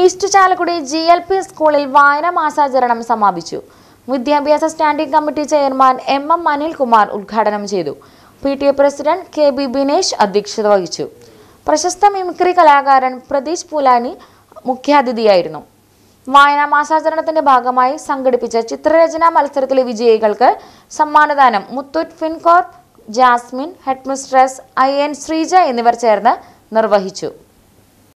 east Chalakudy G L P സ്കൂളിൽ വായന മാസാചരണം സമാപിച്ചു വിദ്യാഭ്യാസ standing committee chairman M M Anilkumar ഉദ്ഘാടനം ചെയ്തു P T A president K B Binesh അധ്യക്ഷത വഹിച്ചു പ്രശസ്ത മിമിക്രി കലാകാരൻ പ്രതീഷ് പൂലാനി മുഖ്യാതിഥിയായിരുന്നു വായനാ മാസാചരണത്തിന്റെ ഭാഗമായി സംഘടിപ്പിച്ച ചിത്രരചനാ മത്സരത്തിലെ വിജയികൾക്ക് സമ്മാനദാനം Muthoot Fincorp Jasmine headmistress I N Sreeja എന്നിവർ ചേർന്ന് നിർവഹിച്ചു